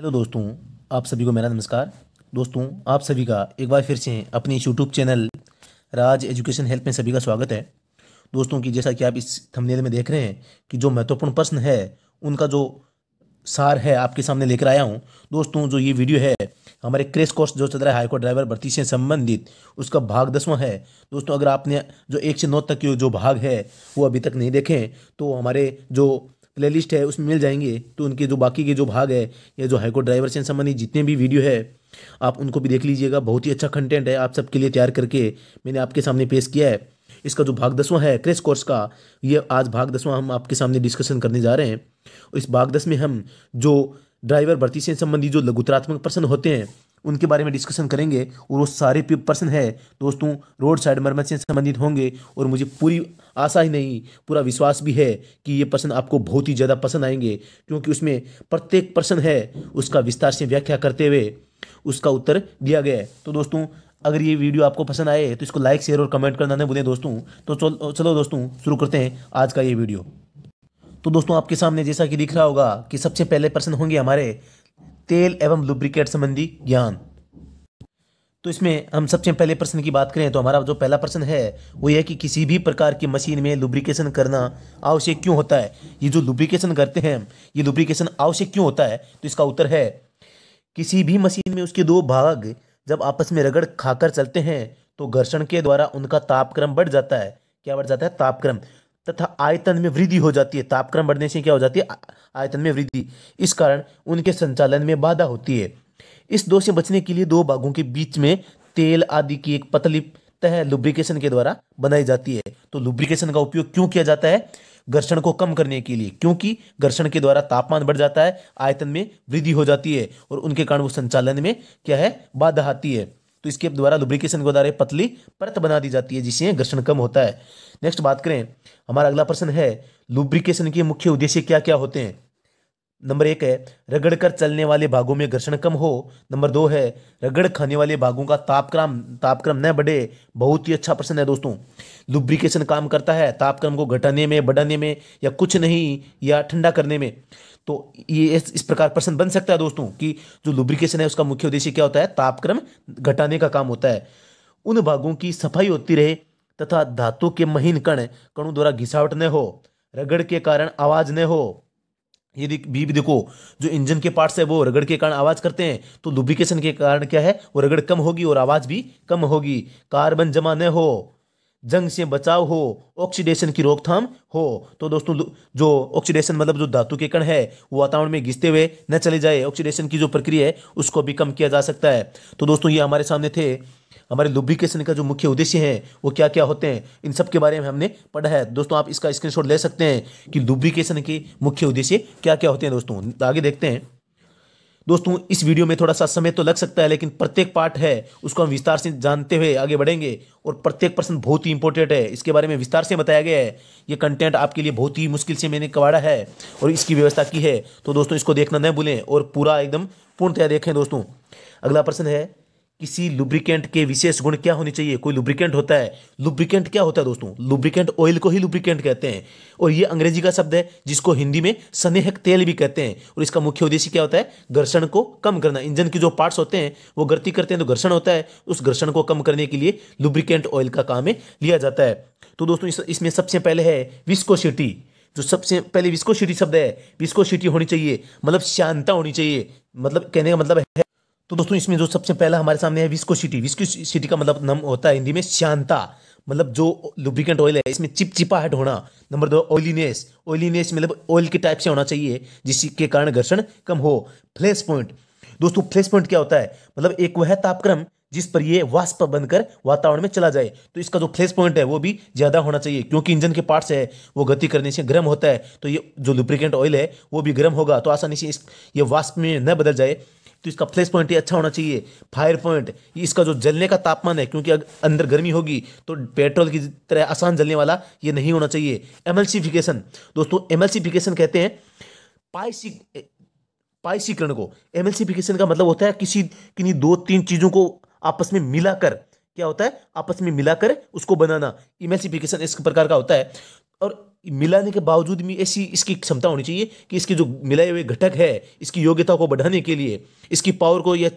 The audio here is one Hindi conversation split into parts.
हेलो दोस्तों आप सभी को मेरा नमस्कार दोस्तों आप सभी का एक बार फिर से अपने इस YouTube channel Raj education help में सभी का स्वागत है दोस्तों कि जैसा कि आप इस थंबनेल में देख रहे हैं कि जो महत्वपूर्ण प्रश्न है उनका जो सार है आपके सामने लेकर आया हूँ दोस्तों जो ये वीडियो है हमारे क्रेश कोर्स जो चल रहा है हाईकोर्ट ड्राइवर भर्ती से संबंधित उसका भाग दसवां है दोस्तों अगर आपने जो एक से नौ तक जो भाग है वो अभी तक नहीं देखें तो हमारे जो प्ले लिस्ट है उसमें मिल जाएंगे तो उनके जो बाकी के जो भाग है या जो हाईकोर्ट ड्राइवर से संबंधित जितने भी वीडियो है आप उनको भी देख लीजिएगा बहुत ही अच्छा कंटेंट है आप सबके लिए तैयार करके मैंने आपके सामने पेश किया है इसका जो भाग दसवां है क्रेश कोर्स का ये आज भाग दसवां हम आपके सामने डिस्कशन करने जा रहे हैं इस भाग दस में हम जो ड्राइवर भर्ती से संबंधी जो लघुतरात्मक प्रश्न होते हैं उनके बारे में डिस्कशन करेंगे और वो सारे पर्सन है दोस्तों रोड साइड मरम्मत से संबंधित होंगे और मुझे पूरी आशा ही नहीं पूरा विश्वास भी है कि ये पर्सन आपको बहुत ही ज़्यादा पसंद आएंगे क्योंकि उसमें प्रत्येक पर्सन है उसका विस्तार से व्याख्या करते हुए उसका उत्तर दिया गया है तो दोस्तों अगर ये वीडियो आपको पसंद आए तो इसको लाइक शेयर और कमेंट करना नहीं बोले दोस्तों तो चलो दोस्तों शुरू करते हैं आज का ये वीडियो तो दोस्तों आपके सामने जैसा कि दिख रहा होगा कि सबसे पहले पर्सन होंगे हमारे तेल एवं लुब्रिकेट संबंधी ज्ञान तो इसमें हम सबसे पहले प्रश्न की बात करें तो हमारा जो पहला प्रश्न है वो यह कि किसी भी प्रकार की मशीन में लुब्रिकेशन करना आवश्यक क्यों होता है ये जो लुब्रिकेशन करते हैं ये लुब्रिकेशन आवश्यक क्यों होता है तो इसका उत्तर है किसी भी मशीन में उसके दो भाग जब आपस में रगड़ खाकर चलते हैं तो घर्षण के द्वारा उनका तापक्रम बढ़ जाता है क्या बढ़ जाता है तापक्रम तथा आयतन में वृद्धि हो जाती है तापक्रम बढ़ने से क्या हो जाती है आयतन में वृद्धि इस कारण उनके संचालन में बाधा होती है इस दोष से बचने के लिए दो भागों के बीच में तेल आदि की एक पतली तह लुब्रिकेशन के द्वारा बनाई जाती है तो लुब्रिकेशन का उपयोग क्यों किया जाता है घर्षण को कम करने के लिए क्योंकि घर्षण के द्वारा तापमान बढ़ जाता है आयतन में वृद्धि हो जाती है और उनके कारण वो संचालन में क्या है बाधा आती है तो इसके द्वारा लुब्रिकेशन के द्वारा पतली परत बना दी जाती है जिससे घर्षण कम होता है नेक्स्ट बात करें हमारा अगला प्रश्न है लुब्रिकेशन के मुख्य उद्देश्य क्या क्या होते हैं नंबर एक है रगड़ कर चलने वाले भागों में घर्षण कम हो नंबर दो है रगड़ खाने वाले भागों का तापक्रम तापक्रम न बढ़े बहुत ही अच्छा प्रश्न है दोस्तों लुब्रिकेशन काम करता है तापक्रम को घटाने में बढ़ाने में या कुछ नहीं या ठंडा करने में तो ये इस प्रकार प्रश्न बन सकता है दोस्तों कि जो लुब्रिकेशन है उसका मुख्य उद्देश्य क्या होता है तापक्रम घटाने का काम होता है उन भागों की सफाई होती रहे तथा धातु के महीन कण कणों द्वारा घिसावट न हो रगड़ के कारण आवाज न हो यदि भी, देखो जो इंजन के पार्ट्स है वो रगड़ के कारण आवाज करते हैं तो लुब्रिकेशन के कारण क्या है वो रगड़ कम होगी और आवाज भी कम होगी कार्बन जमा न हो जंग से बचाव हो ऑक्सीडेशन की रोकथाम हो तो दोस्तों जो ऑक्सीडेशन मतलब जो धातु के कण है वो वातावरण में घिसते हुए न चले जाए ऑक्सीडेशन की जो प्रक्रिया है उसको भी कम किया जा सकता है तो दोस्तों ये हमारे सामने थे हमारे लुब्रिकेशन का जो मुख्य उद्देश्य है वो क्या क्या होते हैं इन सब के बारे में हमने पढ़ा है दोस्तों आप इसका स्क्रीनशॉट ले सकते हैं कि लुब्रिकेशन के मुख्य उद्देश्य क्या क्या होते हैं दोस्तों आगे देखते हैं दोस्तों इस वीडियो में थोड़ा सा समय तो लग सकता है लेकिन प्रत्येक पार्ट है उसको हम विस्तार से जानते हुए आगे बढ़ेंगे और प्रत्येक प्रश्न बहुत ही इंपॉर्टेंट है इसके बारे में विस्तार से बताया गया है ये कंटेंट आपके लिए बहुत ही मुश्किल से मैंने कवाड़ा है और इसकी व्यवस्था की है तो दोस्तों इसको देखना न भूलें और पूरा एकदम पूर्णतया देखें दोस्तों अगला प्रश्न है किसी लुब्रिकेंट के विशेष गुण क्या होने चाहिए कोई लुब्रिकेंट होता है लुब्रिकेंट क्या होता है दोस्तों लुब्रिकेंट ऑयल को ही लुब्रिकेंट कहते हैं और ये अंग्रेजी का शब्द है जिसको हिंदी में स्नेहक तेल भी कहते हैं और इसका मुख्य उद्देश्य क्या होता है घर्षण को कम करना इंजन के जो पार्ट्स होते हैं वो गर्ती करते हैं तो घर्षण होता है उस घर्षण को कम करने के लिए लुब्रिकेंट ऑयल का काम लिया जाता है तो दोस्तों इस, इसमें सबसे पहले है विस्कोसिटी जो सबसे पहले विस्कोसिटी शब्द है विस्कोसिटी होनी चाहिए मतलब शांता होनी चाहिए मतलब कहने का मतलब है तो दोस्तों इसमें जो सबसे पहला हमारे सामने है विस्कोसिटी विस्कोसिटी का मतलब नम होता है हिंदी में शांता मतलब जो लुब्रिकेंट ऑयल है इसमें चिपचिपाहट होना नंबर दो ऑयलीनेस ऑयलीनेस मतलब ऑयल के टाइप से होना चाहिए जिसके कारण घर्षण कम हो फ्लैश पॉइंट दोस्तों फ्लैश पॉइंट क्या होता है मतलब एक वह तापक्रम जिस पर यह वाष्प बनकर वातावरण में चला जाए तो इसका जो फ्लैश पॉइंट है वो भी ज़्यादा होना चाहिए क्योंकि इंजन के पार्ट्स है वो गति करने से गर्म होता है तो ये जो लुब्रिकेंट ऑयल है वो भी गर्म होगा तो आसानी से इस ये वाष्प में न बदल जाए तो इसका फ्लैश पॉइंट अच्छा होना चाहिए फायर पॉइंट इसका जो जलने का तापमान है क्योंकि अंदर गर्मी होगी तो पेट्रोल की तरह आसान जलने वाला ये नहीं होना चाहिए एमल्सिफिकेशन दोस्तों एमल्सिफिकेशन कहते हैं पाइसिक पाइसीकरण को एमल्सिफिकेशन का मतलब होता है किसी किन्हीं दो तीन चीज़ों को आपस में मिलाकर क्या होता है आपस में मिलाकर उसको बनाना इमेल्सिफिकेशन इस प्रकार का होता है और मिलाने के बावजूद भी ऐसी इसकी क्षमता होनी चाहिए कि इसके जो मिलाए हुए घटक है इसकी योग्यता को बढ़ाने के लिए इसकी पावर को या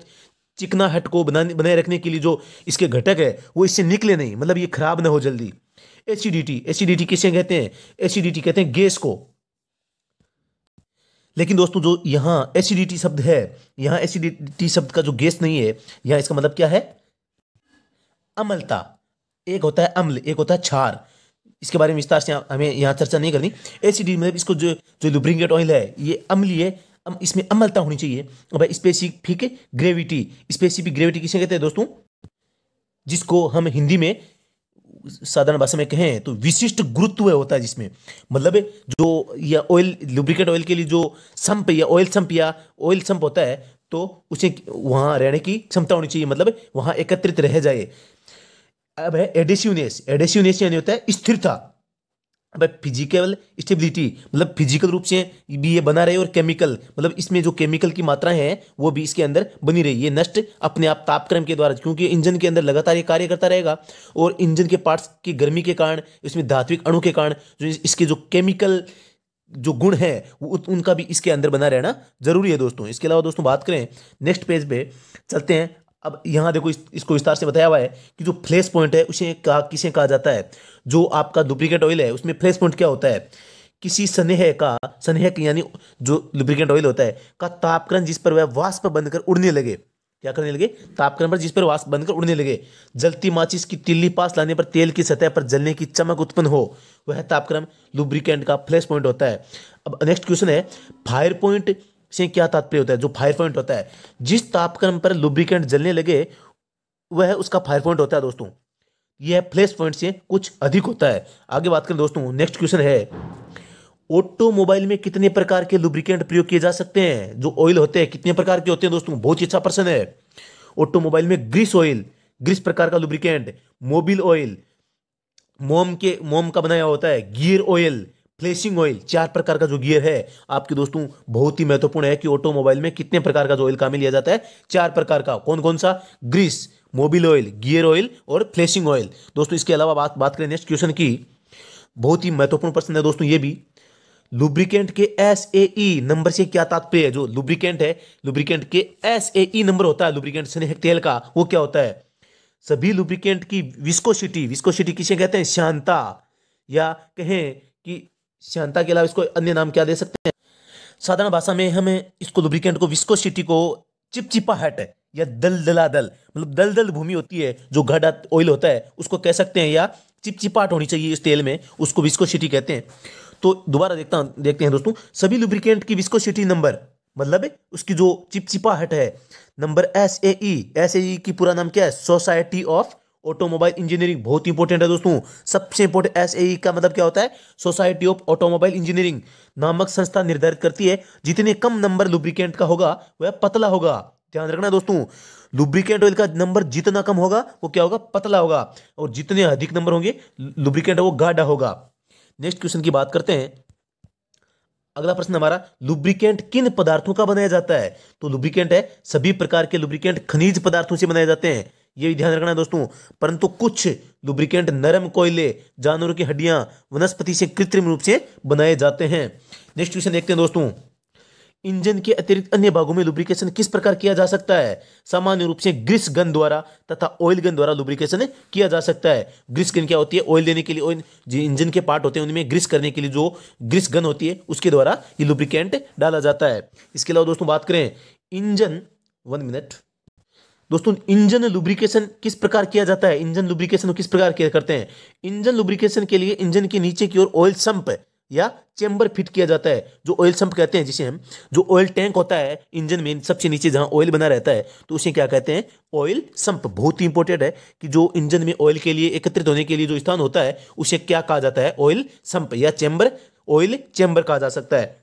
चिकना हट को बनाने बनाए रखने के लिए जो इसके घटक है वो इससे निकले नहीं मतलब ये खराब ना हो जल्दी एसिडिटी एसिडिटी किसे कहते हैं एसिडिटी कहते हैं गैस को लेकिन दोस्तों जो यहाँ एसिडिटी शब्द है यहाँ एसिडिटी शब्द का जो गैस नहीं है यहाँ इसका मतलब क्या है अमलता एक होता है अम्ल एक होता है क्षार इसके बारे में विस्तार से हमें यहाँ चर्चा नहीं करनी एसिडी मतलब इसको जो जो लुब्रिंगेट ऑयल है ये अम्लीय है अब इसमें अमलता होनी चाहिए अब स्पेसिफिक ग्रेविटी स्पेसिफिक ग्रेविटी किसे कहते हैं दोस्तों जिसको हम हिंदी में साधारण भाषा में कहें तो विशिष्ट गुरुत्व होता है जिसमें मतलब जो या ऑयल लुब्रिकेट ऑयल के लिए जो संप या ऑयल संप या ऑयल संप होता है तो उसे वहाँ रहने की क्षमता होनी चाहिए मतलब वहाँ एकत्रित रह जाए अब है एडेसिवनेस एडेसिवनेस यानी होता है स्थिरता अब फिजिकल स्टेबिलिटी मतलब फिजिकल रूप से भी ये बना रहे और केमिकल मतलब इसमें जो केमिकल की मात्रा है वो भी इसके अंदर बनी रही ये नष्ट अपने आप तापक्रम के द्वारा क्योंकि इंजन के अंदर लगातार ये कार्य करता रहेगा और इंजन के पार्ट्स की गर्मी के कारण इसमें धात्विक अणु के कारण जो इसके जो केमिकल जो गुण है उनका भी इसके अंदर बना रहना जरूरी है दोस्तों इसके अलावा दोस्तों बात करें नेक्स्ट पेज पे चलते हैं अब यहाँ देखो इस, इसको विस्तार से बताया हुआ है कि जो फ्लैश पॉइंट है उसे कहा किसे कहा जाता है जो आपका डुप्लीकेट ऑयल है उसमें फ्लैश पॉइंट क्या होता है किसी स्नेह का स्नेह यानी जो लुब्रिकेंट ऑयल होता है का तापक्रम जिस पर वह वाष्प बनकर उड़ने लगे क्या करने लगे तापक्रम पर जिस पर वाष्प बनकर उड़ने लगे जलती माचिस की तिल्ली पास लाने पर तेल की सतह पर जलने की चमक उत्पन्न हो वह तापक्रम लुब्रिकेंट का फ्लैश पॉइंट होता है अब नेक्स्ट क्वेश्चन है फायर पॉइंट से क्या तात्पर्य होता है जो फायर पॉइंट होता है जिस तापक्रम पर लुब्रिकेंट जलने लगे वह उसका फायर पॉइंट होता है दोस्तों यह फ्लैश पॉइंट से कुछ अधिक होता है आगे बात करें दोस्तों नेक्स्ट क्वेश्चन है ऑटोमोबाइल में कितने प्रकार के लुब्रिकेंट प्रयोग किए जा सकते हैं जो ऑयल होते हैं कितने प्रकार के होते हैं दोस्तों बहुत ही अच्छा प्रश्न है ऑटोमोबाइल में ग्रीस ऑयल ग्रीस प्रकार का लुब्रिकेंट मोबिल ऑयल मोम के मोम का बनाया होता है गियर ऑयल फ्लेशिंग ऑयल चार प्रकार का जो गियर है आपके दोस्तों बहुत ही महत्वपूर्ण है कि ऑटोमोबाइल में कितने प्रकार का जो ऑयल काम लिया जाता है चार प्रकार का कौन कौन सा grease mobil oil gear oil और फ्लेशिंग ऑयल दोस्तों इसके अलावा बात बात करें नेक्स्ट क्वेश्चन की बहुत ही महत्वपूर्ण प्रश्न है दोस्तों ये भी लुब्रिकेंट के एस ए ई नंबर से क्या तात्पर्य है जो लुब्रिकेंट है लुब्रिकेंट के एस ए ई नंबर होता है लुब्रिकेंट स्नेह तेल का वो क्या होता है सभी लुब्रिकेंट की विस्कोसिटी विस्कोसिटी किसे कहते हैं शांता या कहें कि श्यानता के अलावा इसको अन्य नाम क्या दे सकते हैं साधारण भाषा में हमें इसको लुब्रिकेंट को विस्कोसिटी को चिपचिपाहट या दल दला दल मतलब दल दल भूमि होती है जो गाढ़ा ऑयल होता है उसको कह सकते हैं या चिपचिपाहट होनी चाहिए इस तेल में उसको विस्कोसिटी कहते हैं तो दोबारा देखता देखते हैं दोस्तों सभी लुब्रिकेंट की विस्कोसिटी नंबर मतलब उसकी जो चिपचिपाहट है number S A E S A E की पूरा नाम क्या है सोसाइटी ऑफ ऑटोमोबाइल इंजीनियरिंग बहुत इंपॉर्टेंट है दोस्तों सबसे इंपॉर्टेंट एस ए का मतलब क्या होता है सोसाइटी ऑफ ऑटोमोबाइल इंजीनियरिंग नामक संस्था निर्धारित करती है जितने कम नंबर लुब्रिकेंट का होगा वह पतला होगा ध्यान रखना दोस्तों लुब्रिकेंट ऑयल का नंबर जितना कम होगा वो क्या होगा पतला होगा और जितने अधिक नंबर होंगे लुब्रिकेंट वो गाढ़ा होगा नेक्स्ट क्वेश्चन की बात करते हैं अगला प्रश्न हमारा लुब्रिकेंट किन पदार्थों का बनाया जाता है तो लुब्रिकेंट है सभी प्रकार के लुब्रिकेंट खनिज पदार्थों से बनाए जाते हैं ये भी ध्यान रखना है दोस्तों परंतु कुछ लुब्रिकेंट नरम कोयले जानवरों की हड्डियां वनस्पति से कृत्रिम रूप से बनाए जाते हैं नेक्स्ट क्वेश्चन देखते हैं दोस्तों इंजन के अतिरिक्त अन्य भागों में लुब्रिकेशन किस प्रकार किया जा सकता है सामान्य रूप से ग्रीस गन द्वारा तथा ऑयल गन द्वारा लुब्रिकेशन किया जा सकता है ग्रीस गन क्या होती है ऑयल देने के लिए ऑयल इंजन के पार्ट होते हैं उनमें ग्रीस करने के लिए जो ग्रीस गन होती है उसके द्वारा ये लुब्रिकेंट डाला जाता है इसके अलावा दोस्तों बात करें इंजन वन मिनट दोस्तों इंजन लुब्रिकेशन किस प्रकार किया जाता है इंजन लुब्रिकेशन किस प्रकार किया करते हैं इंजन लुब्रिकेशन के लिए इंजन के नीचे की ओर ऑयल संप या चेंबर फिट किया जाता है जो ऑयल संप कहते हैं जिसे हम जो ऑयल टैंक होता है इंजन में सबसे नीचे जहां ऑयल बना रहता है तो उसे क्या कहते हैं ऑयल संप बहुत ही इंपॉर्टेंट है कि जो इंजन में ऑयल के लिए एकत्रित होने के लिए जो स्थान होता है उसे क्या कहा जाता है ऑयल संप या चेंबर ऑयल चैम्बर कहा जा सकता है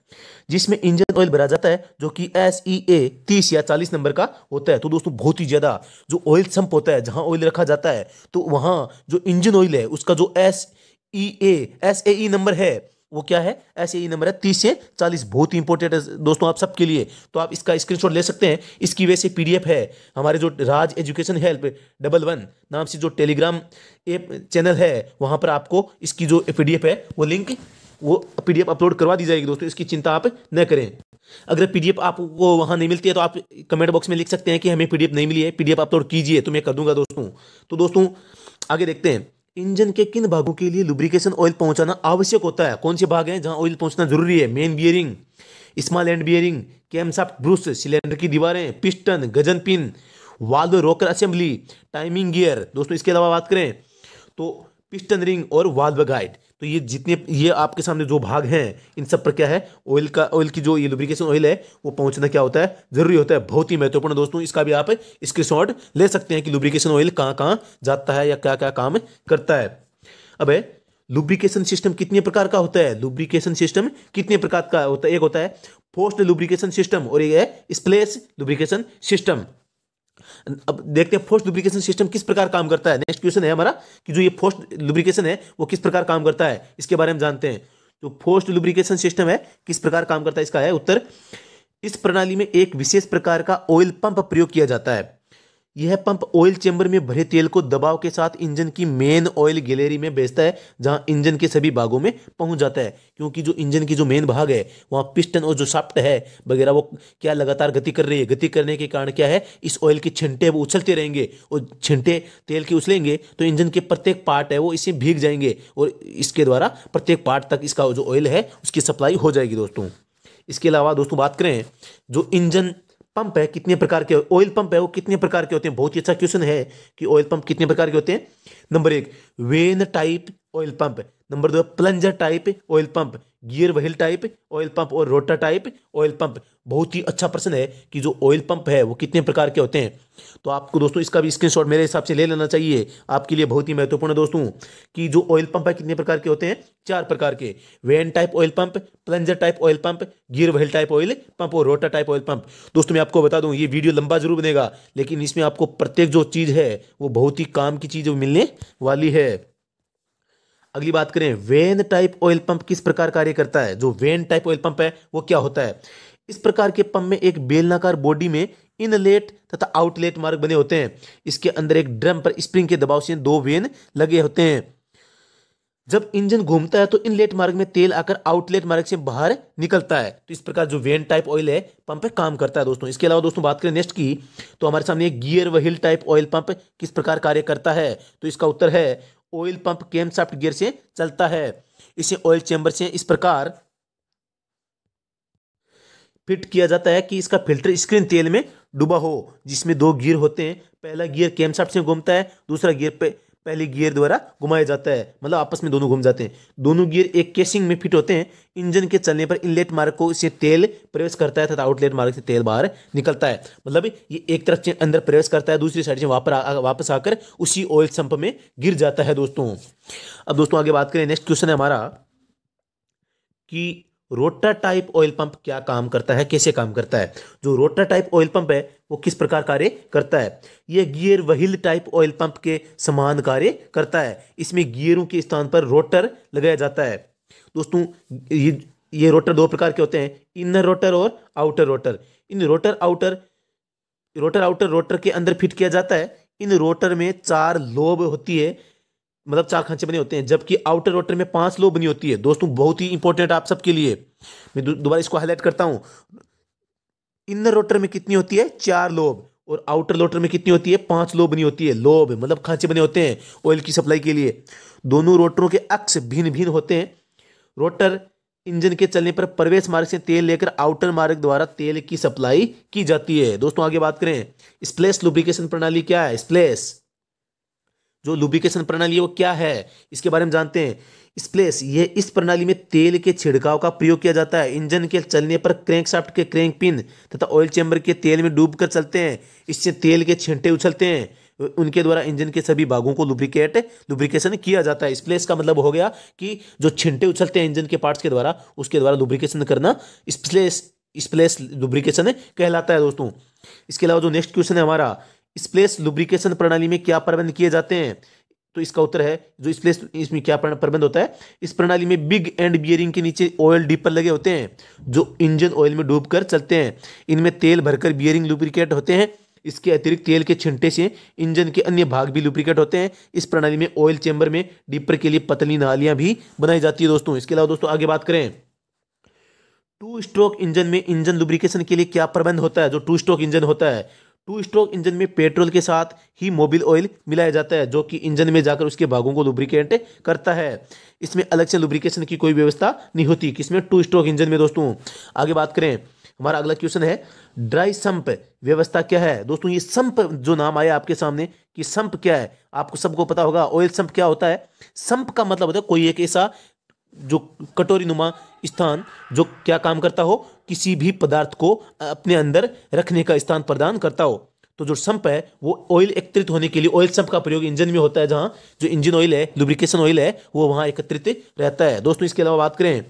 जिसमें इंजन ऑयल भरा जाता है जो कि एस ई ए तीस या चालीस नंबर का होता है तो दोस्तों बहुत ही ज़्यादा जो ऑयल संप होता है जहाँ ऑयल रखा जाता है तो वहाँ जो इंजन ऑयल है उसका जो S E A S A E number है वो क्या है एस ए e नंबर है तीस से चालीस बहुत ही इंपॉर्टेंट है दोस्तों आप सबके लिए तो आप इसका स्क्रीनशॉट ले सकते हैं इसकी वजह से पीडीएफ है हमारे जो Raj education help double one नाम से जो टेलीग्राम ऐप चैनल है वहाँ पर आपको इसकी जो पीडीएफ है वो लिंक वो पी अपलोड करवा दी जाएगी दोस्तों इसकी चिंता आप न करें अगर पीडीएफ आपको वहाँ नहीं मिलती है तो आप कमेंट बॉक्स में लिख सकते हैं कि हमें पीडीएफ नहीं मिली है पीडीएफ अपलोड कीजिए तो मैं कर दूंगा दोस्तों तो दोस्तों आगे देखते हैं इंजन के किन भागों के लिए लुब्रिकेशन ऑयल पहुंचाना आवश्यक होता है कौन से भाग हैं जहां ऑयल पहुंचना जरूरी है main bearing small end bearing camshaft brush cylinder की दीवारें piston gudgeon pin valve rocker assembly timing gear दोस्तों इसके अलावा बात करें तो पिस्टन रिंग और वाल्व गाइड तो ये जितने ये आपके सामने जो भाग हैं इन सब पर क्या है ऑयल का ऑयल की जो ये लुब्रिकेशन ऑयल है वो पहुंचना क्या होता है जरूरी होता है बहुत ही महत्वपूर्ण दोस्तों इसका भी आप स्क्रीनशॉट ले सकते हैं कि लुब्रिकेशन ऑयल कहाँ कहाँ जाता है या क्या क्या काम करता है अब है लुब्रिकेशन सिस्टम कितने प्रकार का होता है लुब्रिकेशन सिस्टम कितने प्रकार का होता है एक होता है फोस्ट लुब्रिकेशन सिस्टम और ये है स्प्लेस लुब्रिकेशन सिस्टम अब देखते हैं फोर्स लुब्रिकेशन सिस्टम किस प्रकार काम करता है नेक्स्ट क्वेश्चन है हमारा कि जो ये फोर्स लुब्रिकेशन है वो किस प्रकार काम करता है इसके बारे में जानते हैं जो फोर्स लुब्रिकेशन सिस्टम है किस प्रकार काम करता है इसका है उत्तर इस प्रणाली में एक विशेष प्रकार का ऑयल पंप प्रयोग किया जाता है यह पंप ऑयल चेंबर में भरे तेल को दबाव के साथ इंजन की मेन ऑयल गैलरी में भेजता है जहां इंजन के सभी भागों में पहुंच जाता है क्योंकि जो इंजन की जो मेन भाग है वहां पिस्टन और जो शाफ्ट है वगैरह वो क्या लगातार गति कर रही है गति करने के कारण क्या है इस ऑयल के छिंटे वो उछलते रहेंगे और छिंटे तेल के उछलेंगे तो इंजन के प्रत्येक पार्ट है वो इसे भीग जाएंगे और इसके द्वारा प्रत्येक पार्ट तक इसका जो ऑयल है उसकी सप्लाई हो जाएगी दोस्तों इसके अलावा दोस्तों बात करें जो इंजन पंप है कितने प्रकार के ऑयल पंप है वो कितने प्रकार के होते हैं बहुत ही अच्छा क्वेश्चन है कि ऑयल पंप कितने प्रकार के होते हैं नंबर एक vane type oil pump number दो plunger type oil pump gear wheel type oil pump और रोटर टाइप ऑयल पंप बहुत ही अच्छा प्रश्न है कि जो ऑयल पंप है वो कितने प्रकार के होते हैं तो आपको दोस्तों इसका भी स्क्रीनशॉट मेरे हिसाब से ले लेना चाहिए आपके लिए बहुत ही महत्वपूर्ण है दोस्तों कि जो ऑयल पंप है कितने प्रकार के होते हैं चार प्रकार के vane type oil pump plunger type oil pump gear wheel type oil pump और रोटर टाइप ऑयल पंप दोस्तों मैं आपको बता दूँ ये वीडियो लंबा जरूर बनेगा लेकिन इसमें आपको प्रत्येक जो चीज़ है वो बहुत ही काम की चीज़ मिलने वाली है अगली बात करें वेन टाइप ऑयल पंप किस प्रकार कार्य करता है जो वेन टाइप ऑयल पंप है वो क्या होता है इस प्रकार के पंप में एक बेलनाकार बॉडी में इनलेट तथा आउटलेट मार्ग बने होते हैं इसके अंदर एक ड्रम पर स्प्रिंग के दबाव से दो वेन लगे होते हैं जब इंजन घूमता है तो इनलेट मार्ग में तेल आकर आउटलेट मार्ग से बाहर निकलता है तो इस प्रकार जो वेन टाइप ऑयल है पंप पे काम करता है दोस्तों इसके अलावा दोस्तों बात करें नेक्स्ट की तो हमारे सामने gear wheel type oil pump किस प्रकार कार्य करता है तो इसका उत्तर है ऑयल पंप केमसाफ्ट गियर से चलता है इसे ऑयल चैम्बर से इस प्रकार फिट किया जाता है कि इसका फिल्टर स्क्रीन तेल में डूबा हो जिसमें दो गियर होते हैं पहला गियर केमसाफ्ट से घूमता है दूसरा गियर पे पहले गियर द्वारा घुमाया जाता है मतलब आपस में दोनों घूम जाते हैं दोनों गियर एक केसिंग में फिट होते हैं इंजन के चलने पर इनलेट मार्ग को इसे तेल प्रवेश करता है तथा आउटलेट मार्ग से तेल बाहर निकलता है मतलब ये एक तरफ से अंदर प्रवेश करता है दूसरी साइड से वापस वापस आकर उसी ऑयल संप में गिर जाता है दोस्तों अब दोस्तों आगे बात करें नेक्स्ट क्वेश्चन है हमारा कि रोटर टाइप ऑयल पंप क्या काम करता है कैसे काम करता है जो रोटर टाइप ऑयल पंप है वो किस प्रकार कार्य करता है ये gear wheel type oil pump के समान कार्य करता है इसमें गियरों के स्थान पर रोटर लगाया जाता है दोस्तों ये ये रोटर दो प्रकार के होते हैं इनर रोटर और आउटर रोटर इन rotor outer rotor outer rotor के अंदर फिट किया जाता है इन रोटर में चार लोब होती है मतलब चार खांचे बने होते हैं जबकि आउटर रोटर में पांच लो बनी होती है दोस्तों बहुत ही इंपॉर्टेंट आप सबके लिए मैं दोबारा इसको हाईलाइट करता हूँ इनर रोटर में कितनी होती है चार लोब और आउटर लोटर में कितनी होती है पांच लोब बनी होती है लोब मतलब खांचे बने होते हैं ऑयल की सप्लाई के लिए दोनों रोटरों के अक्ष भिन्न भिन्न होते हैं रोटर इंजन के चलने पर प्रवेश मार्ग से तेल लेकर आउटर मार्ग द्वारा तेल की सप्लाई की जाती है दोस्तों आगे बात करें स्प्लेस लुब्रिकेशन प्रणाली क्या है स्प्लेस जो लुब्रिकेशन प्रणाली है वो क्या है इसके बारे में जानते हैं प्लेस ये इस प्रणाली में तेल के छिड़काव का प्रयोग किया जाता है इंजन के चलने पर शाफ्ट के क्रैंक पिन तथा ऑयल चैम्बर के तेल में डूब कर चलते हैं इससे तेल के छिंटे उछलते हैं उनके द्वारा इंजन के सभी भागों को लुब्रिकेट लुब्रिकेशन किया जाता है स्प्लेस का मतलब हो गया कि जो छिंटे उछलते हैं इंजन के पार्ट्स के द्वारा उसके द्वारा लुब्रिकेशन करना इस स्प्लेस लुब्रिकेशन कहलाता है दोस्तों इसके अलावा जो नेक्स्ट क्वेश्चन है हमारा स्प्लेस लुब्रिकेशन प्रणाली में क्या प्रबंध किए जाते हैं तो इसका उत्तर है जो स्प्लेस इसमें क्या प्रबंध होता है इस प्रणाली में बिग एंड बियरिंग के नीचे ऑयल डीपर लगे होते हैं जो इंजन ऑयल में डूबकर चलते हैं इनमें तेल भरकर बियरिंग लुब्रिकेट होते हैं इसके अतिरिक्त तेल के छिंटे से इंजन के अन्य भाग भी लुब्रिकेट होते हैं इस प्रणाली में ऑयल चेंबर में डीपर के लिए पतली नालियां भी बनाई जाती है दोस्तों इसके अलावा दोस्तों आगे बात करें टू स्ट्रोक इंजन में इंजन लुब्रिकेशन के लिए क्या प्रबंध होता है जो टू स्ट्रोक इंजन होता है टू स्ट्रोक इंजन में पेट्रोल के साथ ही मोबिल ऑयल मिलाया जाता है जो कि इंजन में जाकर उसके भागों को लुब्रिकेट करता है इसमें अलग से लुब्रिकेशन की कोई व्यवस्था नहीं होती किसमें टू स्ट्रोक इंजन में दोस्तों आगे बात करें हमारा अगला क्वेश्चन है ड्राई संप व्यवस्था क्या है दोस्तों ये संप जो नाम आया आपके सामने कि संप क्या है आपको सबको पता होगा ऑयल संप क्या होता है संप का मतलब होता है कोई एक ऐसा जो कटोरी नुमा स्थान जो क्या काम करता हो किसी भी पदार्थ को अपने अंदर रखने का स्थान प्रदान करता हो तो जो संप है वो ऑयल एकत्रित होने के लिए ऑयल संप का प्रयोग इंजन में होता है जहाँ जो इंजन ऑयल है लुब्रिकेशन ऑयल है वो वहाँ एकत्रित रहता है दोस्तों इसके अलावा बात करें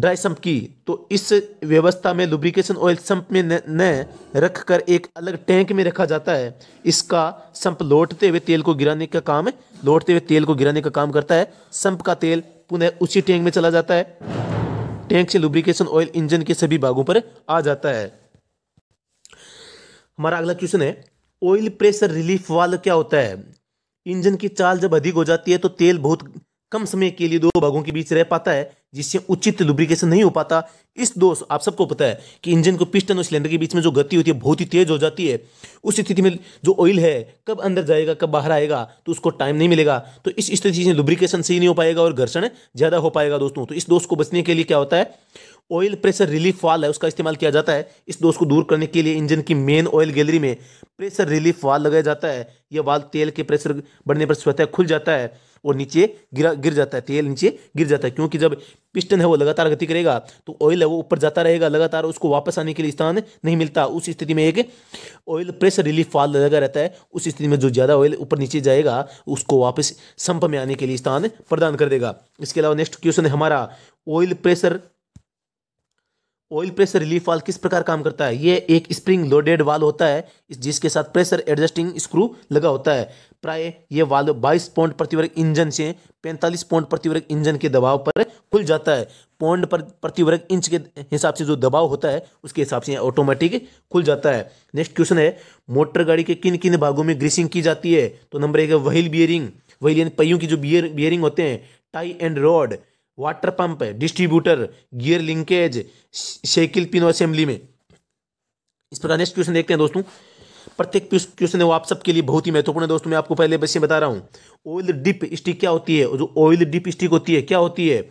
ड्राई संप की तो इस व्यवस्था में लुब्रिकेशन ऑयल संप में न, न रख कर एक अलग टैंक में रखा जाता है इसका संप लौटते हुए तेल को गिराने का काम लौटते हुए तेल को गिराने का काम करता है संप का तेल पुनः उसी टैंक में चला जाता है टैंक से लुब्रिकेशन ऑयल इंजन के सभी भागों पर आ जाता है हमारा अगला क्वेश्चन है ऑयल प्रेशर रिलीफ वाल क्या होता है इंजन की चाल जब अधिक हो जाती है तो तेल बहुत कम समय के लिए दो भागों के बीच रह पाता है जिससे उचित लुब्रिकेशन नहीं हो पाता इस दोष आप सबको पता है कि इंजन को पिस्टन और सिलेंडर के बीच में जो गति होती है बहुत ही तेज हो जाती है उस स्थिति में जो ऑयल है कब अंदर जाएगा कब बाहर आएगा तो उसको टाइम नहीं मिलेगा तो इस स्थिति से लुब्रिकेशन सही नहीं हो पाएगा और घर्षण ज़्यादा हो पाएगा दोस्तों तो इस दोष को बचने के लिए क्या होता है ऑयल प्रेशर रिलीफ वाल है उसका इस्तेमाल किया जाता है इस दोष को दूर करने के लिए इंजन की मेन ऑयल गैलरी में प्रेशर रिलीफ वाल लगाया जाता है यह वाल तेल के प्रेशर बढ़ने पर स्वतः खुल जाता है वो नीचे गिरा गिर जाता है तेल नीचे गिर जाता है क्योंकि जब पिस्टन है वो लगातार गति करेगा तो ऑयल है वो ऊपर जाता रहेगा लगातार उसको वापस आने के लिए स्थान नहीं मिलता उस स्थिति में एक ऑयल प्रेशर रिलीफ फॉल लगा रहता है उस स्थिति में जो ज़्यादा ऑयल ऊपर नीचे जाएगा उसको वापस संप में आने के लिए स्थान प्रदान कर देगा इसके अलावा नेक्स्ट क्वेश्चन है हमारा oil pressure oil pressure relief valve किस प्रकार काम करता है यह एक स्प्रिंग लोडेड वाल होता है जिसके साथ प्रेशर एडजस्टिंग स्क्रू लगा होता है प्राय ये वाल्व 22 पौंड प्रतिवर्ग इंजन से 45 पौंड प्रतिवर्ग इंजन के दबाव पर खुल जाता है पौंड पर प्रतिवर्ग इंच के हिसाब से जो दबाव होता है उसके हिसाब से ऑटोमेटिक खुल जाता है नेक्स्ट क्वेश्चन है मोटर गाड़ी के किन किन भागों में ग्रीसिंग की जाती है तो नंबर एक है वहील बियरिंग वहील यानी पहियों की जो बियर बियरिंग होते हैं tie end rod water pump distributor gear linkage cycle pin assembly में इस प्रकार नेक्स्ट क्वेश्चन देखते हैं दोस्तों प्रत्येक क्वेश्चन है वो आप सबके लिए बहुत ही महत्वपूर्ण है दोस्तों मैं आपको पहले बस ये बता रहा हूँ ऑयल डिप स्टिक क्या होती है जो ऑयल डिप स्टिक होती है क्या होती है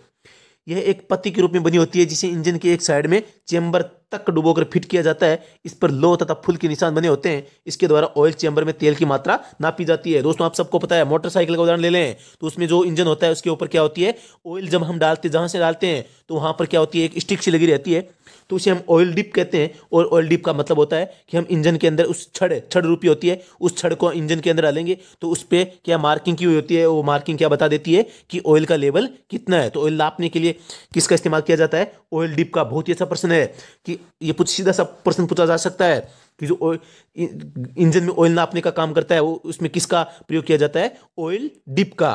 यह एक पत्ती के रूप में बनी होती है जिसे इंजन के एक साइड में चैम्बर तक डुबोकर फिट किया जाता है इस पर लो तथा फुल के निशान बने होते हैं इसके द्वारा ऑयल चैम्बर में तेल की मात्रा नापी जाती है दोस्तों आप सबको पता है मोटरसाइकिल का उदाहरण ले लें तो उसमें जो इंजन होता है उसके ऊपर क्या होती है ऑयल जब हम डालते जहाँ से डालते हैं तो वहाँ पर क्या होती है एक स्टिक सी लगी रहती है तो उसे हम ऑयल डिप कहते हैं और ऑयल डिप का मतलब होता है कि हम इंजन के अंदर उस छड़ छड़ रूपी होती है उस छड़ को इंजन के अंदर डालेंगे तो उस पर क्या मार्किंग की हुई होती है वो मार्किंग क्या बता देती है कि ऑयल का लेवल कितना है तो ऑयल नापने के लिए किसका इस्तेमाल किया जाता है ऑयल डिप का बहुत ही अच्छा प्रश्न है कि ये कुछ सीधा सा प्रश्न पूछा जा सकता है कि जो इंजन में ऑयल नापने का काम करता है वो उसमें किसका प्रयोग किया जाता है ऑयल डिप का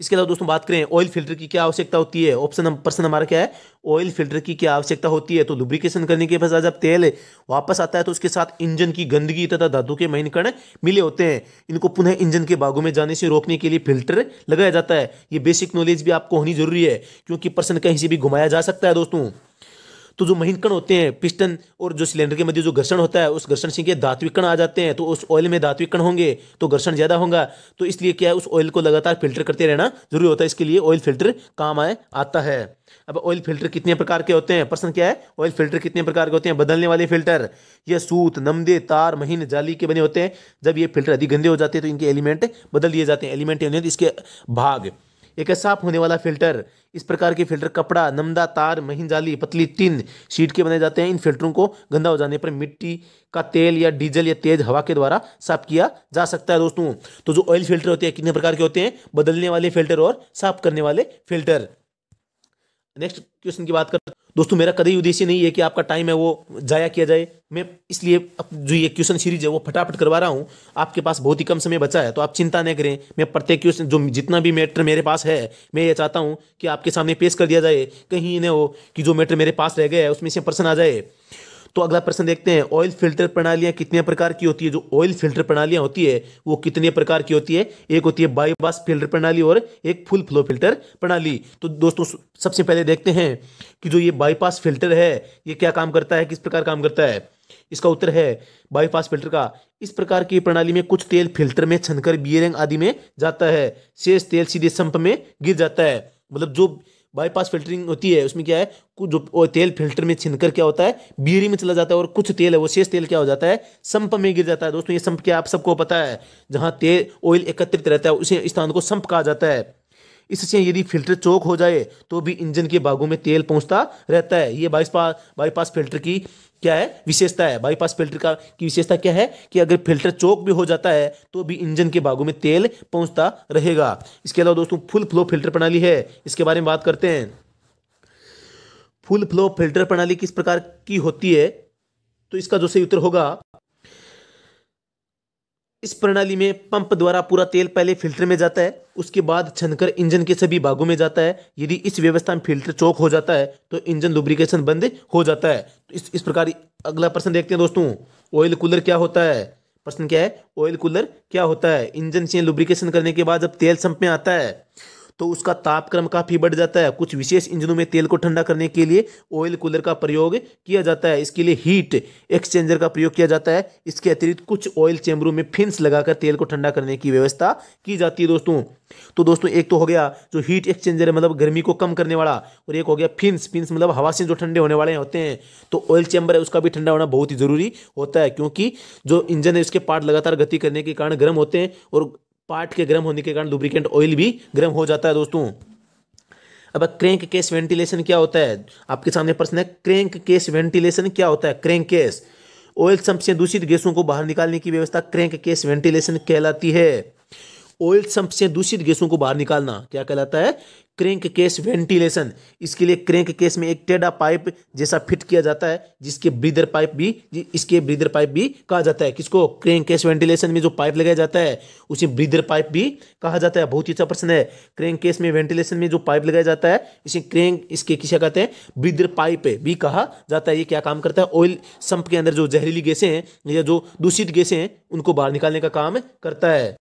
इसके अलावा दोस्तों बात करें ऑयल फिल्टर की क्या आवश्यकता होती है ऑप्शन प्रश्न हमारा क्या है ऑयल फिल्टर की क्या आवश्यकता होती है तो लुब्रिकेशन करने के बाद जब तेल वापस आता है तो उसके साथ इंजन की गंदगी तथा धातु के महीन कण मिले होते हैं इनको पुनः इंजन के भागों में जाने से रोकने के लिए फिल्टर लगाया जाता है ये बेसिक नॉलेज भी आपको होनी जरूरी है क्योंकि पर्सन कहीं से भी घुमाया जा सकता है दोस्तों तो जो महीन कण होते हैं पिस्टन और जो सिलेंडर के मध्य जो घर्षण होता है उस घर्षण से के धात्विक कण आ जाते हैं तो उस ऑयल में धात्विक कण होंगे तो घर्षण ज़्यादा होगा तो इसलिए क्या है उस ऑयल को लगातार फिल्टर करते रहना जरूरी होता है इसके लिए ऑयल फिल्टर काम आए आता है अब ऑयल फिल्टर कितने प्रकार के होते हैं प्रश्न क्या है ऑयल फिल्टर कितने प्रकार के होते हैं बदलने वाले फिल्टर यह सूत नमदे तार महीन जाली के बने होते हैं जब ये फिल्टर अधिक गंदे हो जाते हैं तो इनके एलिमेंट बदल दिए जाते हैं एलिमेंट इसके भाग एक साफ होने वाला फिल्टर इस प्रकार के फिल्टर कपड़ा नमदा तार महीन जाली पतली टिन शीट के बनाए जाते हैं इन फिल्टरों को गंदा हो जाने पर मिट्टी का तेल या डीजल या तेज हवा के द्वारा साफ किया जा सकता है दोस्तों तो जो ऑयल फिल्टर होते हैं कितने प्रकार के होते हैं बदलने वाले फिल्टर और साफ करने वाले फिल्टर नेक्स्ट क्वेश्चन की बात करते दोस्तों मेरा कदई उद्देश्य नहीं है कि आपका टाइम है वो जाया किया जाए मैं इसलिए जो ये क्वेश्चन सीरीज है वो फटाफट करवा रहा हूँ आपके पास बहुत ही कम समय बचा है तो आप चिंता नहीं करें मैं प्रत्येक क्वेश्चन जो जितना भी मैटर मेरे पास है मैं ये चाहता हूँ कि आपके सामने पेश कर दिया जाए कहीं ना हो कि जो मैटर मेरे पास रह गया है उसमें से प्रश्न आ जाए तो अगला प्रश्न देखते हैं ऑयल फिल्टर प्रणालियाँ कितने प्रकार की होती है जो ऑयल फिल्टर प्रणालियाँ होती है वो कितने प्रकार की होती है एक होती है बाईपास फिल्टर प्रणाली और एक फुल फ्लो फिल्टर प्रणाली तो दोस्तों सबसे पहले देखते हैं कि जो ये बाईपास फिल्टर है ये क्या काम करता है किस प्रकार काम करता है इसका उत्तर है बाईपास फिल्टर का इस प्रकार की प्रणाली में कुछ तेल फिल्टर में छनकर बियरिंग आदि में जाता है शेष तेल सीधे संप में गिर जाता है मतलब जो बाईपास फिल्टरिंग होती है उसमें क्या है कुछ जो तेल फिल्टर में छिनकर क्या होता है बीरी में चला जाता है और कुछ तेल है वो शेष तेल क्या हो जाता है संप में गिर जाता है दोस्तों ये संप क्या आप सबको पता है जहाँ तेल ऑयल एकत्रित रहता है उसे स्थान को संप कहा जाता है इससे यदि फिल्टर चौक हो जाए तो भी इंजन के भागों में तेल पहुंचता रहता है ये बाईपास बाईपास फिल्टर की क्या है विशेषता है बाईपास फिल्टर का की विशेषता क्या है कि अगर फिल्टर चौक भी हो जाता है तो भी इंजन के भागों में तेल पहुंचता रहेगा इसके अलावा दोस्तों फुल फ्लो फिल्टर प्रणाली है इसके बारे में बात करते हैं फुल फ्लो फिल्टर प्रणाली किस प्रकार की होती है तो इसका जो सही उत्तर होगा इस प्रणाली में पंप द्वारा पूरा तेल पहले फिल्टर में जाता है उसके बाद छनकर इंजन के सभी भागों में जाता है यदि इस व्यवस्था में फिल्टर चौक हो जाता है तो इंजन लुब्रिकेशन बंद हो जाता है तो इस इस प्रकार अगला प्रश्न देखते हैं दोस्तों ऑयल कूलर क्या होता है प्रश्न क्या है ऑयल कूलर क्या होता है इंजन से लुब्रिकेशन करने के बाद जब तेल संप में आता है तो उसका तापक्रम काफ़ी बढ़ जाता है कुछ विशेष इंजनों में तेल को ठंडा करने के लिए ऑयल कूलर का प्रयोग किया जाता है इसके लिए हीट एक्सचेंजर का प्रयोग किया जाता है इसके अतिरिक्त कुछ ऑयल चैम्बरों में फिंस लगाकर तेल को ठंडा करने की व्यवस्था की जाती है दोस्तों तो दोस्तों एक तो हो गया जो हीट एक्सचेंजर है मतलब गर्मी को कम करने वाला और एक हो गया फिंस फिंस मतलब हवा से जो ठंडे होने वाले होते हैं तो ऑयल चैम्बर है उसका भी ठंडा होना बहुत ही जरूरी होता है क्योंकि जो इंजन है उसके पार्ट लगातार गति करने के कारण गर्म होते हैं और पार्ट के गर्म होने के कारण लुब्रिकेंट ऑयल भी गर्म हो जाता है दोस्तों अब क्रैंक केस वेंटिलेशन क्या होता है आपके सामने प्रश्न है क्रैंक केस वेंटिलेशन क्या होता है क्रैंक केस ऑयल संप से दूषित गैसों को बाहर निकालने की व्यवस्था क्रैंक केस वेंटिलेशन कहलाती है ऑयल संप से दूषित गैसों को बाहर निकालना क्या कहलाता है क्रेंक केस वेंटिलेशन इसके लिए क्रेंक केस में एक टेढ़ा पाइप जैसा फिट किया जाता है जिसके ब्रीदर पाइप भी इसके ब्रीदर पाइप भी कहा जाता है किसको क्रेंक केस वेंटिलेशन में जो पाइप लगाया जाता है उसे ब्रीदर पाइप भी कहा जाता है बहुत ही अच्छा प्रश्न है क्रेंक केस में वेंटिलेशन में जो पाइप लगाया जाता है इसे क्रेंक इसके किसे कहते हैं ब्रीदर पाइप भी कहा जाता है ये क्या काम करता है ऑयल संप के अंदर जो जहरीली गैसें हैं या जो दूषित गैसें हैं उनको बाहर निकालने का काम करता है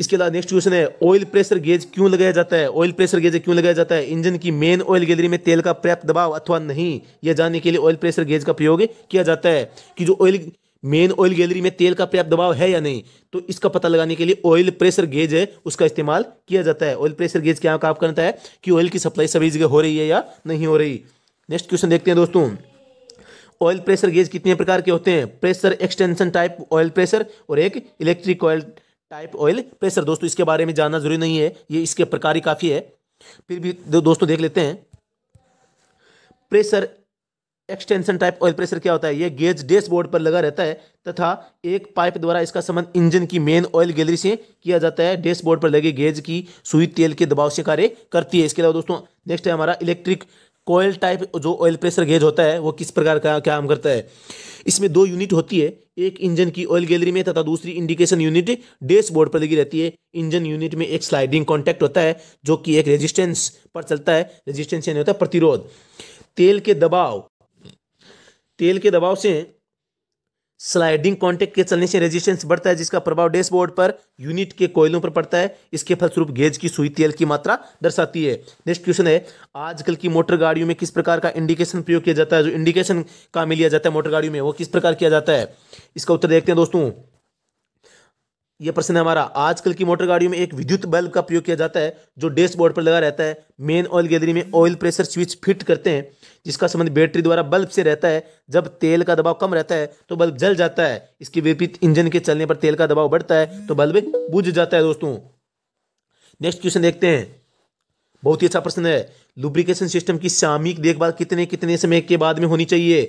इसके अलावा नेक्स्ट क्वेश्चन है ऑयल प्रेशर गेज क्यों लगाया जाता है ऑयल प्रेशर गेज क्यों लगाया जाता है इंजन की मेन ऑयल गैलरी में तेल का पर्याप्त दबाव अथवा नहीं यह जानने के लिए ऑयल प्रेशर गेज का प्रयोग किया जाता है कि जो ऑयल मेन ऑयल गैलरी में तेल का पर्याप्त दबाव है या नहीं तो इसका पता लगाने के लिए ऑयल प्रेशर गेज है उसका इस्तेमाल किया जाता है ऑयल प्रेशर गेज क्या काम करता है कि ऑयल की सप्लाई सभी जगह हो रही है या नहीं हो रही नेक्स्ट क्वेश्चन देखते हैं दोस्तों ऑयल प्रेशर गेज कितने प्रकार के होते हैं pressure extension type oil pressure और एक electric oil type oil pressure दोस्तों इसके बारे में जानना जरूरी नहीं है ये इसके प्रकार ही काफ़ी है फिर भी दो, दोस्तों देख लेते हैं pressure extension type oil pressure क्या होता है यह गेज डैशबोर्ड पर लगा रहता है तथा एक पाइप द्वारा इसका संबंध इंजन की मेन ऑयल गैलरी से किया जाता है डैशबोर्ड पर लगे गेज की सुई तेल के दबाव से कार्य करती है इसके अलावा दोस्तों नेक्स्ट है हमारा इलेक्ट्रिक कोयल टाइप जो ऑयल प्रेशर गेज होता है वो किस प्रकार का क्या काम करता है इसमें दो यूनिट होती है एक इंजन की ऑयल गैलरी में तथा दूसरी इंडिकेशन यूनिट डैशबोर्ड पर लगी रहती है इंजन यूनिट में एक स्लाइडिंग कॉन्टैक्ट होता है जो कि एक रेजिस्टेंस पर चलता है रेजिस्टेंस यानी होता है प्रतिरोध तेल के दबाव तेल के दबाव से स्लाइडिंग कॉन्टेक्ट के चलने से रेजिस्टेंस बढ़ता है जिसका प्रभाव डैशबोर्ड पर यूनिट के कोयलों पर पड़ता है इसके फलस्वरूप गेज की सुई तेल की मात्रा दर्शाती है नेक्स्ट क्वेश्चन है आजकल की मोटर गाड़ियों में किस प्रकार का इंडिकेशन प्रयोग किया जाता है जो इंडिकेशन काम लिया जाता है मोटर गाड़ियों में वो किस प्रकार किया जाता है इसका उत्तर देखते हैं दोस्तों ये प्रश्न है हमारा आजकल की मोटर गाड़ियों में एक विद्युत बल्ब का प्रयोग किया जाता है जो डैशबोर्ड पर लगा रहता है मेन ऑयल गैलरी में ऑयल प्रेशर स्विच फिट करते हैं जिसका संबंध बैटरी द्वारा बल्ब से रहता है जब तेल का दबाव कम रहता है तो बल्ब जल जाता है इसके विपरीत इंजन के चलने पर तेल का दबाव बढ़ता है तो बल्ब बुझ जाता है दोस्तों नेक्स्ट क्वेश्चन देखते हैं बहुत ही अच्छा प्रश्न है लुब्रिकेशन सिस्टम की सामयिक देखभाल कितने कितने समय के बाद में होनी चाहिए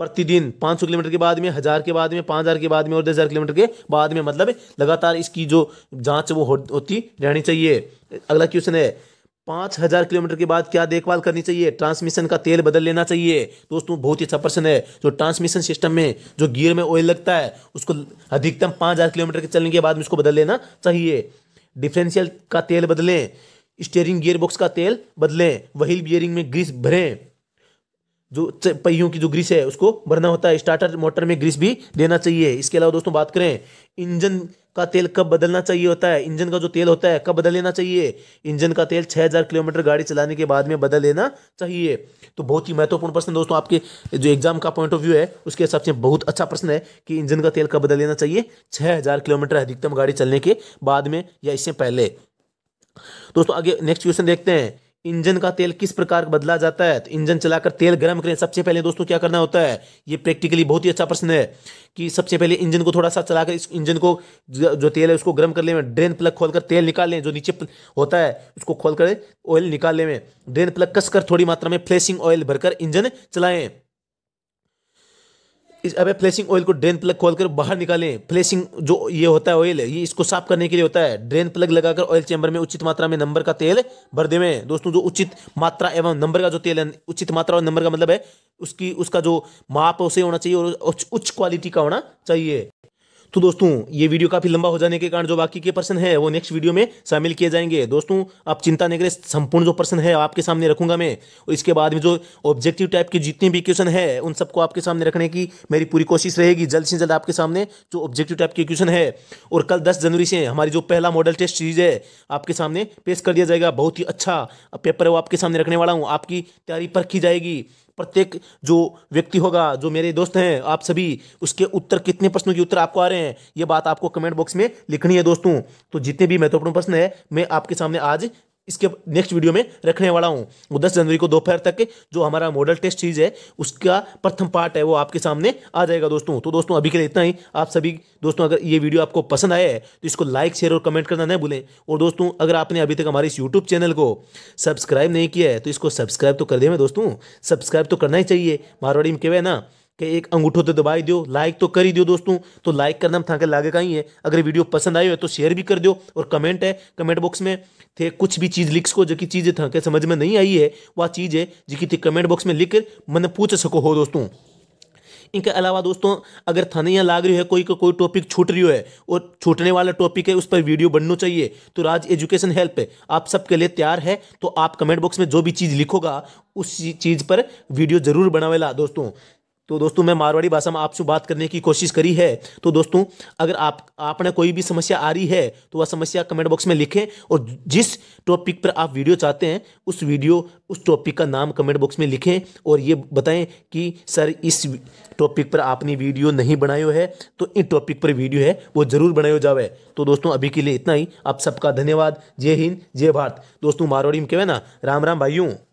प्रतिदिन 500 किलोमीटर के बाद में हज़ार के बाद में पाँच हज़ार के बाद में और दस हज़ार किलोमीटर के बाद में मतलब लगातार इसकी जो जाँच वो हो, होती रहनी चाहिए अगला क्वेश्चन है पाँच हज़ार किलोमीटर के बाद क्या देखभाल करनी चाहिए ट्रांसमिशन का तेल बदल लेना चाहिए दोस्तों बहुत ही अच्छा प्रश्न है जो ट्रांसमिशन सिस्टम में जो गियर में ऑयल लगता है उसको अधिकतम पाँच हज़ार किलोमीटर के चलने के बाद में उसको बदल लेना चाहिए डिफ्रेंशियल का तेल बदलें स्टेयरिंग गियर बॉक्स का तेल बदलें व्हील बियरिंग में ग्रीस भरें जो पहियों की जो ग्रीस है उसको भरना होता है स्टार्टर मोटर में ग्रीस भी देना चाहिए इसके अलावा दोस्तों बात करें इंजन का तेल कब बदलना चाहिए होता है इंजन का जो तेल होता है कब बदल लेना चाहिए इंजन का तेल 6000 किलोमीटर गाड़ी चलाने के बाद में बदल लेना चाहिए तो बहुत ही महत्वपूर्ण प्रश्न दोस्तों आपके जो एग्जाम का पॉइंट ऑफ व्यू है उसके हिसाब से बहुत अच्छा प्रश्न है कि इंजन का तेल कब बदल लेना चाहिए छः किलोमीटर अधिकतम गाड़ी चलने के बाद में या इससे पहले दोस्तों आगे नेक्स्ट क्वेश्चन देखते हैं इंजन का तेल किस प्रकार बदला जाता है तो इंजन चलाकर तेल गर्म करें सबसे पहले दोस्तों क्या करना होता है ये प्रैक्टिकली बहुत ही अच्छा प्रश्न है कि सबसे पहले इंजन को थोड़ा सा चलाकर इस इंजन को जो तेल है उसको गर्म कर लें ड्रेन प्लग खोलकर तेल निकाल लें जो नीचे होता है उसको खोलकर ऑयल निकाल लें ड्रेन प्लग कसकर थोड़ी मात्रा में फ्लैशिंग ऑयल भरकर इंजन चलाएं इस अबे फ्लेसिंग ऑयल को ड्रेन प्लग खोलकर बाहर निकालें फ्लेसिंग जो ये होता है ऑयल ये इसको साफ करने के लिए होता है ड्रेन प्लग लगाकर ऑयल चैम्बर में उचित मात्रा में नंबर का तेल भर में दोस्तों जो उचित मात्रा एवं नंबर का जो तेल है उचित मात्रा और नंबर का मतलब है उसकी उसका जो माप उसे होना चाहिए और उच्च क्वालिटी का होना चाहिए तो दोस्तों ये वीडियो काफी लंबा हो जाने के कारण जो बाकी के पर्सन है वो नेक्स्ट वीडियो में शामिल किए जाएंगे दोस्तों आप चिंता नहीं करें संपूर्ण जो पर्सन है आपके सामने रखूंगा मैं और इसके बाद में जो ऑब्जेक्टिव टाइप के जितने भी क्वेश्चन है उन सबको आपके सामने रखने की मेरी पूरी कोशिश रहेगी जल्द से जल्द आपके सामने जो ऑब्जेक्टिव टाइप के क्वेश्चन है और कल दस जनवरी से हमारी जो पहला मॉडल टेस्ट सीरीज है आपके सामने पेश कर दिया जाएगा बहुत ही अच्छा पेपर है वो आपके सामने रखने वाला हूँ आपकी तैयारी परखी जाएगी प्रत्येक जो व्यक्ति होगा जो मेरे दोस्त हैं आप सभी उसके उत्तर कितने प्रश्नों के उत्तर आपको आ रहे हैं ये बात आपको कमेंट बॉक्स में लिखनी है दोस्तों तो जितने भी महत्वपूर्ण प्रश्न है मैं आपके सामने आज इसके नेक्स्ट वीडियो में रखने वाला हूँ वो दस जनवरी को दोपहर तक जो हमारा मॉडल टेस्ट सीरीज है उसका प्रथम पार्ट है वो आपके सामने आ जाएगा दोस्तों तो दोस्तों अभी के लिए इतना ही आप सभी दोस्तों अगर ये वीडियो आपको पसंद आया है तो इसको लाइक शेयर और कमेंट करना नहीं भूलें और दोस्तों अगर आपने अभी तक हमारे इस यूट्यूब चैनल को सब्सक्राइब नहीं किया है तो इसको सब्सक्राइब तो कर दें दोस्तों सब्सक्राइब तो करना ही चाहिए मारवाड़ी में कहवा है ना कि एक अंगूठो तो दबाई दो लाइक तो कर ही दियो दोस्तों तो लाइक करना था लागे का ही है अगर वीडियो पसंद आई हो तो शेयर भी कर दो और कमेंट है कमेंट बॉक्स में थे कुछ भी चीज़ लिख सको जो कि चीज़ था समझ में नहीं आई है वह चीज़ है जी कि कमेंट बॉक्स में लिख कर मैंने पूछ सको हो दोस्तों इनके अलावा दोस्तों अगर थाने यहाँ लाग रही है कोई को, कोई टॉपिक छूट रही है और छूटने वाला टॉपिक है उस पर वीडियो बनना चाहिए तो राज एजुकेशन हेल्प है आप सबके लिए तैयार है तो आप कमेंट बॉक्स में जो भी चीज़ लिखोगा उस चीज़ पर वीडियो ज़रूर बनावेला दोस्तों तो दोस्तों मैं मारवाड़ी भाषा में आपसे बात करने की कोशिश करी है तो दोस्तों अगर आप आपने कोई भी समस्या आ रही है तो वह समस्या कमेंट बॉक्स में लिखें और जिस टॉपिक पर आप वीडियो चाहते हैं उस वीडियो उस टॉपिक का नाम कमेंट बॉक्स में लिखें और ये बताएं कि सर इस टॉपिक पर आपने वीडियो नहीं बनायो है तो इन टॉपिक पर वीडियो है वो ज़रूर बनायो जावे तो दोस्तों अभी के लिए इतना ही आप सबका धन्यवाद जय हिंद जय भारत दोस्तों मारवाड़ी में है ना राम राम भाइयों